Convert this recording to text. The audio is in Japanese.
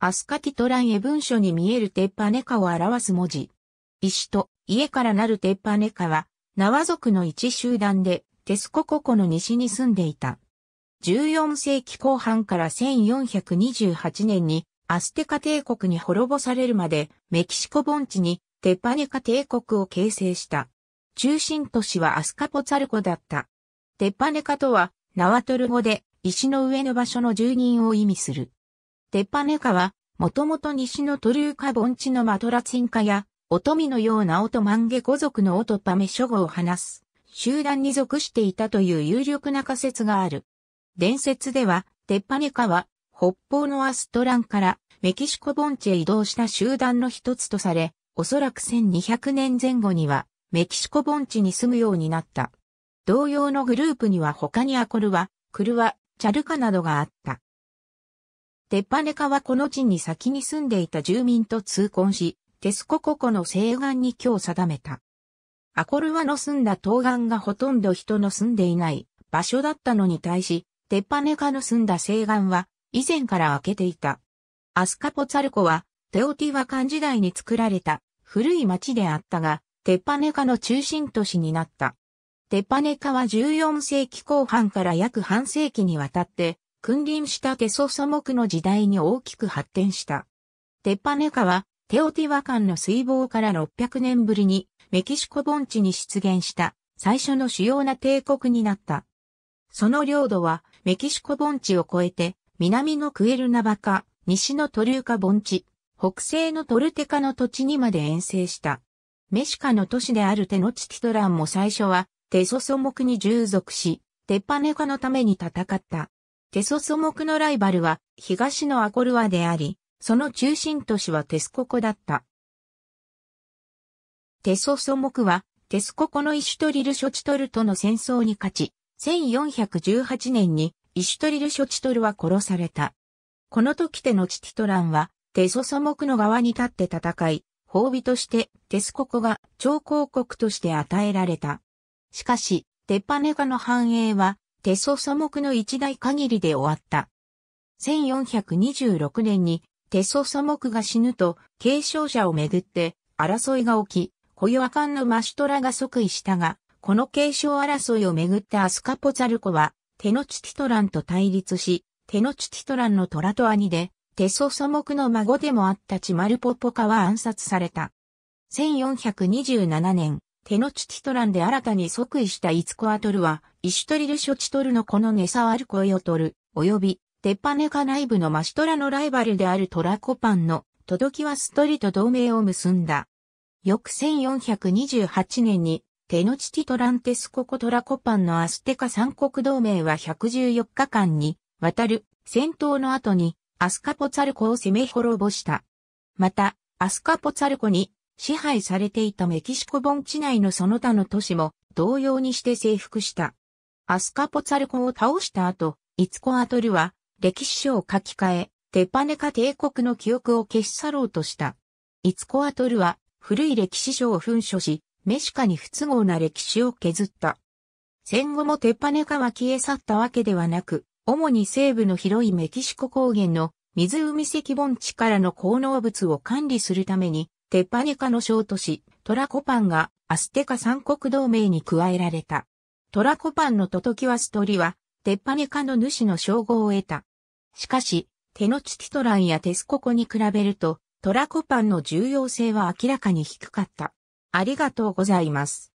アスカティトランへ文書に見えるテッパネカを表す文字。石と家からなるテッパネカは、ナワ族の一集団で、テスコココの西に住んでいた。14世紀後半から1428年に、アステカ帝国に滅ぼされるまで、メキシコ盆地にテッパネカ帝国を形成した。中心都市はアスカポツァルコだった。テッパネカとは、ナワトル語で、石の上の場所の住人を意味する。テッパネカは、もともと西のトルーカ盆地のマトラツンカや、オトミのようなオトマンゲ語族のオトパメ諸語を話す、集団に属していたという有力な仮説がある。伝説では、テッパネカは、北方のアストランからメキシコ盆地へ移動した集団の一つとされ、おそらく1200年前後にはメキシコ盆地に住むようになった。同様のグループには他にアコルワ、クルワ、チャルカなどがあった。テッパネカはこの地に先に住んでいた住民と通婚し、テスコココの西岸に今日定めた。アコルワの住んだ東岸がほとんど人の住んでいない場所だったのに対し、テッパネカの住んだ西岸は以前から開けていた。アスカポツァルコはテオティワカン時代に作られた古い町であったが、テッパネカの中心都市になった。テッパネカは14世紀後半から約半世紀にわたって君臨したテソ祖木の時代に大きく発展した。テッパネカは、テオティワカンの水防から600年ぶりに、メキシコ盆地に出現した、最初の主要な帝国になった。その領土は、メキシコ盆地を越えて、南のクエルナバカ、西のトリューカ盆地、北西のトルテカの土地にまで遠征した。メシカの都市であるテノチティトランも最初は、テソソクに従属し、テッパネカのために戦った。テソソモクのライバルは東のアコルワであり、その中心都市はテスココだった。テソソモクはテスココのイシュトリル・ショチトルとの戦争に勝ち、1418年にイシュトリル・ショチトルは殺された。この時テノチティトランはテソソモクの側に立って戦い、褒美としてテスココが超広国として与えられた。しかし、テッパネカの繁栄はテソモクの一代限りで終わった。1426年にテソモクが死ぬと継承者をめぐって争いが起き、コヨアカンのマシュトラが即位したが、この継承争いをめぐってアスカポザルコはテノチティトランと対立し、テノチティトランの虎と兄で、テソモクの孫でもあったチマルポポカは暗殺された。1427年、テノチティトランで新たに即位したイツコアトルは、イシュトリルショチトルのこのネサワルコイオトル、及び、テッパネカ内部のマシトラのライバルであるトラコパンの、トドキワストリと同盟を結んだ。翌1428年に、テノチティトランテスココトラコパンのアステカ三国同盟は114日間に、渡る、戦闘の後に、アスカポツァルコを攻め滅ぼした。また、アスカポツァルコに支配されていたメキシコ盆地内のその他の都市も同様にして征服した。アスカポツァルコを倒した後、イツコアトルは歴史書を書き換え、テパネカ帝国の記憶を消し去ろうとした。イツコアトルは古い歴史書を噴書し、メシカに不都合な歴史を削った。戦後もテパネカは消え去ったわけではなく、主に西部の広いメキシコ高原の水海石盆地からの高能物を管理するためにテッパネカの小都市、トラコパンがアステカ三国同盟に加えられた。トラコパンのトトキワストリは、テッパネカの主の称号を得た。しかし、テノチティトランやテスココに比べると、トラコパンの重要性は明らかに低かった。ありがとうございます。